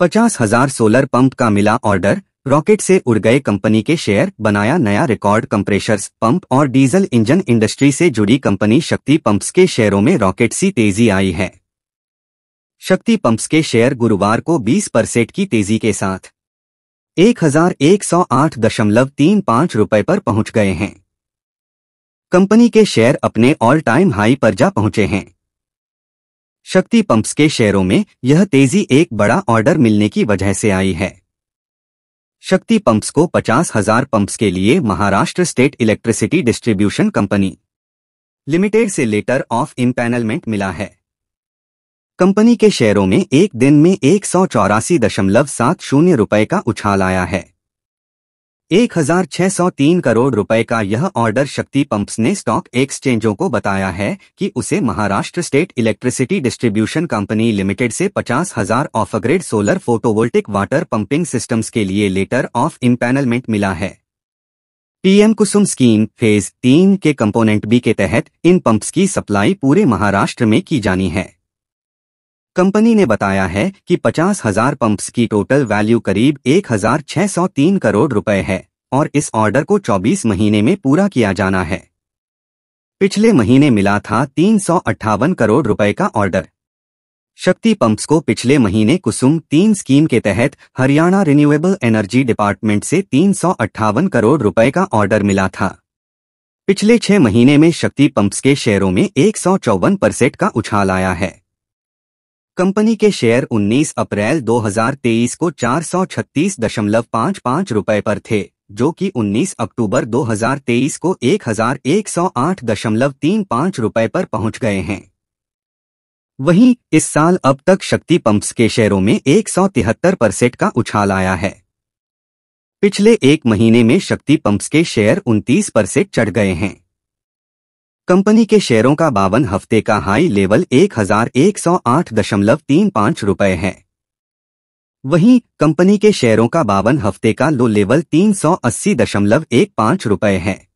पचास हजार solar pump का मिला ऑर्डर रॉकेट से उड़ गए कंपनी के शेयर बनाया नया रिकॉर्ड कंप्रेशर्स पंप और डीजल इंजन इंडस्ट्री से जुड़ी कंपनी शक्ति पंप्स के शेयरों में रॉकेट सी तेजी आई है शक्ति पंप्स के शेयर गुरुवार को 20 परसेंट की तेजी के साथ एक हजार एक सौ आठ दशमलव तीन पाँच रुपए पर पहुंच गए हैं कंपनी के शेयर अपने ऑल टाइम हाई पर जा पहुंचे हैं शक्ति पंप्स के शेयरों में यह तेजी एक बड़ा ऑर्डर मिलने की वजह से आई है शक्ति पंप्स को पचास हजार पंप्स के लिए Maharashtra state electricity distribution company limited से लेटर ऑफ इम्पैनलमेंट मिला है कंपनी के शेयरों में एक दिन में एक सौ चौरासी दशमलव सात शून्य रुपए का उछाल आया है 1603 करोड़ रुपए का यह ऑर्डर शक्ति पंप्स ने स्टॉक एक्सचेंजों को बताया है कि उसे Maharashtra state electricity distribution company limited से पचास हजार off grid solar photovoltaic water pumping systems के लिए लेटर ऑफ इम्पैनलमेंट मिला है पीएम कुसुम स्कीम फेज तीन के कंपोनेंट बी के तहत इन पंप्स की सप्लाई पूरे महाराष्ट्र में की जानी है कंपनी ने बताया है कि पचास हजार पंप्स की टोटल वैल्यू करीब 1,603 करोड़ रुपए है और इस ऑर्डर को 24 महीने में पूरा किया जाना है पिछले महीने मिला था तीन करोड़ रुपए का ऑर्डर शक्ति पंप्स को पिछले महीने कुसुम तीन स्कीम के तहत हरियाणा रिन्यूएबल एनर्जी डिपार्टमेंट से तीन करोड़ रुपए का ऑर्डर मिला था पिछले छह महीने में शक्ति पंप्स के शेयरों में एक परसेंट का उछाल आया है कंपनी के शेयर 19 अप्रैल 2023 को पाँच रुपए पर थे जो कि 19 अक्टूबर 2023 को पाँच रुपए पर पहुंच गए हैं वहीं इस साल अब तक शक्ति पंप्स के शेयरों में तिहत्तर परसेंट का उछाल आया है पिछले एक महीने में शक्ति पंप्स के शेयर 29 परसेंट चढ़ गए हैं कंपनी के शेयरों का बावन हफ्ते का हाई लेवल एक हजार एक सौ आठ दशमलव तीन पाँच रुपए है वहीं कंपनी के शेयरों का बावन हफ्ते का लो लेवल तीन सौ अस्सी दशमलव एक पाँच रुपये है